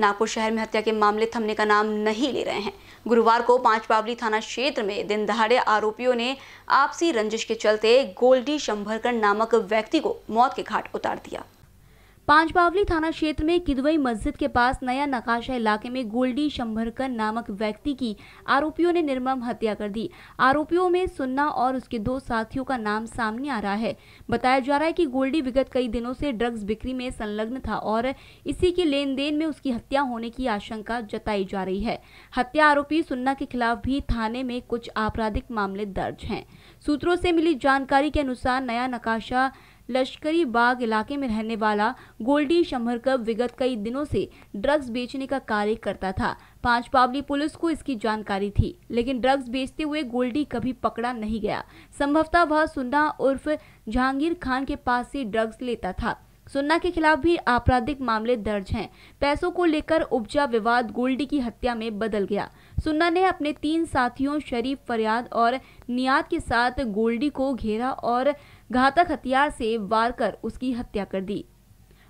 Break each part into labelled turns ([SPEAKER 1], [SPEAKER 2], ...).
[SPEAKER 1] नागपुर शहर में हत्या के मामले थमने का नाम नहीं ले रहे हैं गुरुवार को पांच बावली थाना क्षेत्र में दिन दहाड़े आरोपियों ने आपसी रंजिश के चलते गोल्डी शंभरकर नामक व्यक्ति को मौत के घाट उतार दिया पांच बावली थाना क्षेत्र में किदवई मस्जिद के पास नया नकाशा इलाके में गोल्डी शंभरकर नामक व्यक्ति की आरोपियों ने निर्मम हत्या कर दी आरोपियों में सुन्ना और उसके दो साथियों का नाम सामने आ रहा है बताया जा रहा है कि गोल्डी विगत कई दिनों से ड्रग्स बिक्री में संलग्न था और इसी के लेन देन में उसकी हत्या होने की आशंका जताई जा रही है हत्या आरोपी सुन्ना के खिलाफ भी थाने में कुछ आपराधिक मामले दर्ज है सूत्रों से मिली जानकारी के अनुसार नया नकाशा लश्करी बाग इलाके में रहने वाला गोल्डी शमहरकब विगत कई दिनों से ड्रग्स बेचने का कार्य करता था पांच पावली पुलिस को इसकी जानकारी थी लेकिन ड्रग्स बेचते हुए गोल्डी कभी पकड़ा नहीं गया संभवतः वह सुन्ना उर्फ जहांगीर खान के पास से ड्रग्स लेता था सुन्ना के खिलाफ भी आपराधिक मामले दर्ज हैं पैसों को लेकर उपजा विवाद गोल्डी की हत्या में बदल गया सुन्ना ने अपने तीन साथियों शरीफ फरियाद और नियाद के साथ गोल्डी को घेरा और घातक हथियार से वार कर उसकी हत्या कर दी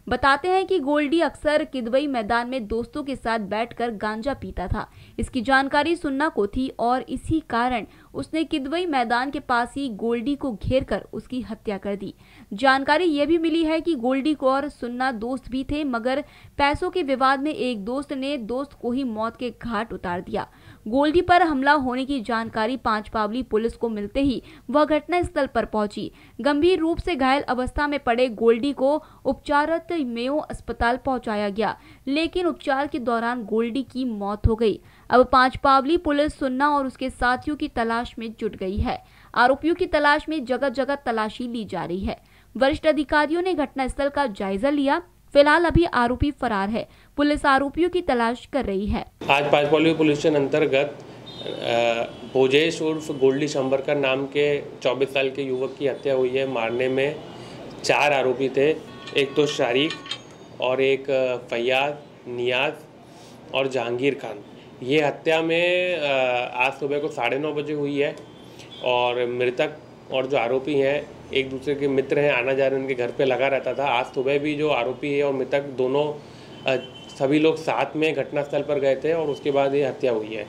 [SPEAKER 1] बताते हैं कि गोल्डी अक्सर किदवई मैदान में दोस्तों के साथ बैठकर गांजा पीता था इसकी जानकारी सुन्ना को थी और इसी कारण उसने किदवई मैदान के पास ही गोल्डी को घेर कर उसकी हत्या कर दी जानकारी यह भी मिली है कि गोल्डी को और सुन्ना दोस्त भी थे मगर पैसों के विवाद में एक दोस्त ने दोस्त को ही मौत के घाट उतार दिया गोल्डी पर हमला होने की जानकारी पांच पावली पुलिस को मिलते ही वह घटनास्थल पर पहुंची गंभीर रूप से घायल अवस्था में पड़े गोल्डी को उपचारत मेयो अस्पताल पहुंचाया गया लेकिन उपचार के दौरान गोल्डी की मौत हो गई अब पांच पावली पुलिस सुन्ना और उसके साथियों की तलाश में जुट गई है आरोपियों की तलाश में जगह जगह तलाशी ली जा रही है वरिष्ठ अधिकारियों ने घटनास्थल का जायजा लिया फिलहाल अभी आरोपी फरार है पुलिस आरोपियों की तलाश कर रही है
[SPEAKER 2] आज पांचपौली पुलिस स्टेशन अंतर्गत भोजेश उर्फ गोल्डी शंबरकर नाम के 24 साल के युवक की हत्या हुई है मारने में चार आरोपी थे एक तो शारिक और एक फैयाद नियाज और जहांगीर खान ये हत्या में आज सुबह को साढ़े नौ बजे हुई है और मृतक और जो आरोपी हैं एक दूसरे के मित्र हैं आना जाने उनके घर पे लगा रहता था आज सुबह भी जो आरोपी है और मृतक दोनों सभी लोग साथ में घटनास्थल पर गए थे और उसके बाद ये हत्या हुई है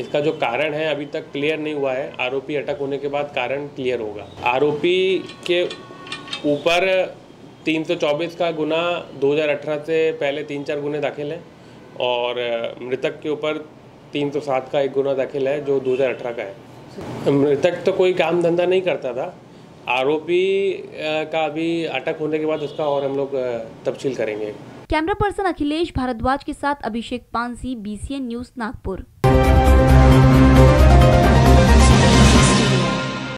[SPEAKER 2] इसका जो कारण है अभी तक क्लियर नहीं हुआ है आरोपी अटक होने के बाद कारण क्लियर होगा आरोपी के ऊपर 324 का गुना 2018 से पहले तीन चार गुने दाखिल हैं और मृतक के ऊपर तीन सौ तो सात का एक गुना दाखिल है जो अठारह का है मृतक तो कोई काम धंधा नहीं करता था आरोपी का अभी अटक होने के बाद उसका और हम लोग तफसील करेंगे
[SPEAKER 1] कैमरा पर्सन अखिलेश भारद्वाज के साथ अभिषेक पानसी बी न्यूज नागपुर